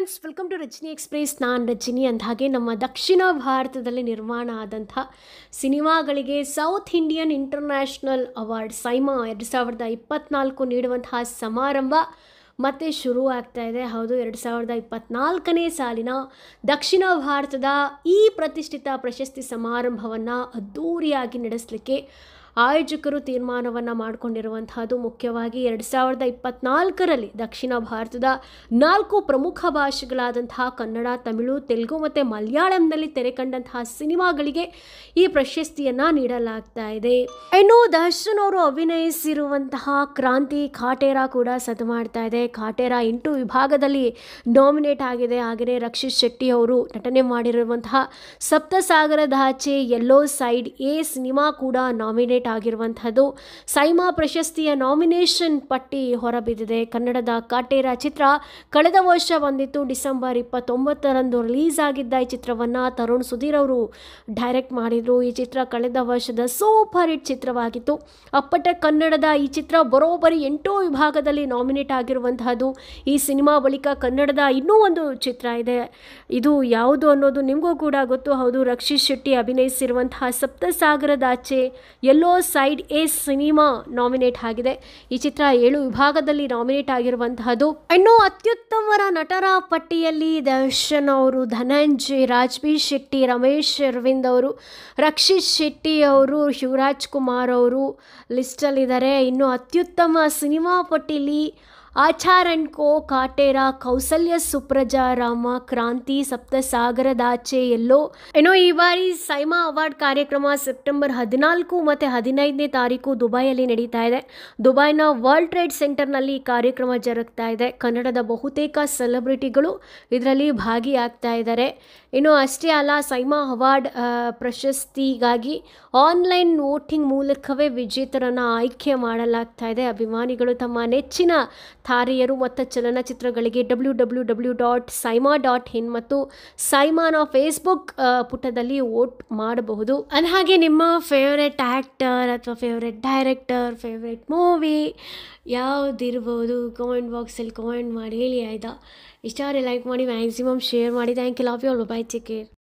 friends welcome to Rajini express ನಾನು ರಜಿನಿ ಅಂದ ಹಾಗೆ ನಮ್ಮ ದಕ್ಷಿಣ ಭಾರತದಲ್ಲಿ ನಿರ್ಮಾಣ ಆದಂಥ ಸಿನಿಮಾಗಳಿಗೆ South Indian international award SIIMA ಎರಡು ಸಾವಿರದ ಇಪ್ಪತ್ನಾಲ್ಕು ನೀಡುವಂತಹ ಸಮಾರಂಭ ಮತ್ತೆ ಶುರು ಆಗ್ತಾ ಇದೆ ಹೌದು ಎರಡು ಸಾವಿರದ ಇಪ್ಪತ್ನಾಲ್ಕನೇ ಸಾಲಿನ ದಕ್ಷಿಣ ಭಾರತದ ಈ ಪ್ರತಿಷ್ಠಿತ ಪ್ರಶಸ್ತಿ ಸಮಾರಂಭವನ್ನು ಅದ್ದೂರಿಯಾಗಿ ನಡೆಸಲಿಕ್ಕೆ ಆಯೋಜಕರು ತೀರ್ಮಾನವನ್ನು ಮಾಡಿಕೊಂಡಿರುವಂತಹದ್ದು ಮುಖ್ಯವಾಗಿ ಎರಡು ಸಾವಿರದ ಇಪ್ಪತ್ನಾಲ್ಕರಲ್ಲಿ ದಕ್ಷಿಣ ಭಾರತದ ನಾಲ್ಕು ಪ್ರಮುಖ ಭಾಷೆಗಳಾದಂತಹ ಕನ್ನಡ ತಮಿಳು ತೆಲುಗು ಮತ್ತು ಮಲಯಾಳಂನಲ್ಲಿ ತೆರೆ ಕಂಡಂತಹ ಸಿನಿಮಾಗಳಿಗೆ ಈ ಪ್ರಶಸ್ತಿಯನ್ನು ನೀಡಲಾಗ್ತಾ ಇದೆ ಇನ್ನು ದರ್ಶನ್ ಅವರು ಅಭಿನಯಿಸಿರುವಂತಹ ಕ್ರಾಂತಿ ಕಾಟೇರಾ ಕೂಡ ಸದ್ದು ಮಾಡ್ತಾ ಇದೆ ಕಾಟೇರಾ ಎಂಟು ವಿಭಾಗದಲ್ಲಿ ನಾಮಿನೇಟ್ ಆಗಿದೆ ಹಾಗೆಯೇ ರಕ್ಷಿತ್ ಶೆಟ್ಟಿ ಅವರು ನಟನೆ ಮಾಡಿರುವಂತಹ Saptasagaradache Ello side A cinema ಕೂಡ ನಾಮಿನೇಟ್ ಆಗಿರುವಂಥದ್ದು ಸೈಮಾ ಪ್ರಶಸ್ತಿಯ ನಾಮಿನೇಷನ್ ಪಟ್ಟಿ ಹೊರಬಿದ್ದಿದೆ ಕನ್ನಡದ ಕಾಟೇರಾ ಚಿತ್ರ ಕಳೆದ ವರ್ಷ ಬಂದಿತ್ತು ಡಿಸೆಂಬರ್ ಇಪ್ಪತ್ತೊಂಬತ್ತರಂದು ರಿಲೀಸ್ ಆಗಿದ್ದ ಈ ಚಿತ್ರವನ್ನು ತರುಣ್ ಸುಧೀರ್ ಅವರು ಡೈರೆಕ್ಟ್ ಮಾಡಿದರು ಈ ಚಿತ್ರ ಕಳೆದ ವರ್ಷದ ಸೂಪರ್ ಹಿಟ್ ಚಿತ್ರ ಚಿತ್ರವಾಗಿತ್ತು ಅಪ್ಪಟ ಕನ್ನಡದ ಈ ಚಿತ್ರ ಬರೋಬ್ಬರಿ ಎಂಟೋ ವಿಭಾಗದಲ್ಲಿ ನಾಮಿನೇಟ್ ಆಗಿರುವಂತಹದ್ದು ಈ ಸಿನಿಮಾ ಬಳಿಕ ಕನ್ನಡದ ಇನ್ನೂ ಒಂದು ಚಿತ್ರ ಇದೆ ಇದು ಯಾವುದು ಅನ್ನೋದು ನಿಮಗೂ ಕೂಡ ಗೊತ್ತು ಹೌದು ರಕ್ಷಿತ್ ಶೆಟ್ಟಿ ಅಭಿನಯಿಸಿರುವಂತಹ Saptasagaradache Ello side A cinema nominate ಆಗಿದೆ ಈ ಚಿತ್ರ ಏಳು ವಿಭಾಗದಲ್ಲಿ ನಾಮಿನೇಟ್ ಆಗಿರುವಂತಹದ್ದು ಇನ್ನೂ ಅತ್ಯುತ್ತಮರ ನಟರ ಪಟ್ಟಿಯಲ್ಲಿ ದರ್ಶನ್ ಅವರು ಧನಂಜಯ್ ರಾಜ್ಬೀರ್ ಶೆಟ್ಟಿ ರಮೇಶ್ ಅರವಿಂದ್ ಅವರು ರಕ್ಷಿತ್ ಶೆಟ್ಟಿ ಅವರು ಶಿವರಾಜ್ ಕುಮಾರ್ ಕುಮಾರ್ ಅವರು ಲಿಸ್ಟಲ್ಲಿದ್ದಾರೆ ಇನ್ನು ಅತ್ಯುತ್ತಮ ಸಿನಿಮಾ ಪಟ್ಟಿಲಿ ಕೋ ಕಾಟೇರ ಕೌಸಲ್ಯ ಸುಪ್ರಜಾ ರಾಮ ಕ್ರಾಂತಿ ಸಪ್ತಸಾಗರದಾಚೆ ಎಲ್ಲೋ ಏನೋ ಈ ಬಾರಿ ಸೈಮಾ ಅವಾರ್ಡ್ ಕಾರ್ಯಕ್ರಮ ಸೆಪ್ಟೆಂಬರ್ ಹದಿನಾಲ್ಕು ಮತ್ತು ಹದಿನೈದನೇ ತಾರೀಕು ದುಬೈಯಲ್ಲಿ ನಡೀತಾ ಇದೆ ದುಬೈನ ವರ್ಲ್ಡ್ ಟ್ರೇಡ್ ಸೆಂಟರ್ನಲ್ಲಿ ಈ ಕಾರ್ಯಕ್ರಮ ಜರುಗ್ತಾ ಇದೆ ಕನ್ನಡದ ಬಹುತೇಕ ಸೆಲೆಬ್ರಿಟಿಗಳು ಇದರಲ್ಲಿ ಭಾಗಿಯಾಗ್ತಾ ಇದ್ದಾರೆ ಇನ್ನು ಅಷ್ಟೇ ಅಲ್ಲ ಸೈಮಾ ಅವಾರ್ಡ್ ಪ್ರಶಸ್ತಿಗಾಗಿ ಆನ್ಲೈನ್ ವೋಟಿಂಗ್ ಮೂಲಕವೇ ವಿಜೇತರನ್ನು ಆಯ್ಕೆ ಮಾಡಲಾಗ್ತಾ ಇದೆ ಅಭಿಮಾನಿಗಳು ತಮ್ಮ ನೆಚ್ಚಿನ ಥಾರಿಯರು ಮತ್ತು ಚಲನಚಿತ್ರಗಳಿಗೆ W W W dot SIIMA dot in ಮತ್ತು ಸೈಮಾನ ಫೇಸ್ಬುಕ್ ಪುಟದಲ್ಲಿ ವೋಟ್ ಮಾಡಬಹುದು ಅದ ಹಾಗೆ ನಿಮ್ಮ ಫೇವ್ರೆಟ್ ಆ್ಯಕ್ಟರ್ ಅಥವಾ ಫೇವ್ರೆಟ್ ಡೈರೆಕ್ಟರ್ ಫೇವ್ರೆಟ್ ಮೂವಿ ಯಾವುದಿರ್ಬೋದು ಕಮೆಂಟ್ ಬಾಕ್ಸಲ್ಲಿ ಕಾಮೆಂಟ್ ಮಾಡಿ ಹೇಳಿ ಆಯ್ತಾ ಇಷ್ಟ ಲೈಕ್ ಮಾಡಿ ಮ್ಯಾಕ್ಸಿಮಮ್ ಶೇರ್ ಮಾಡಿ thank you love you all bye take care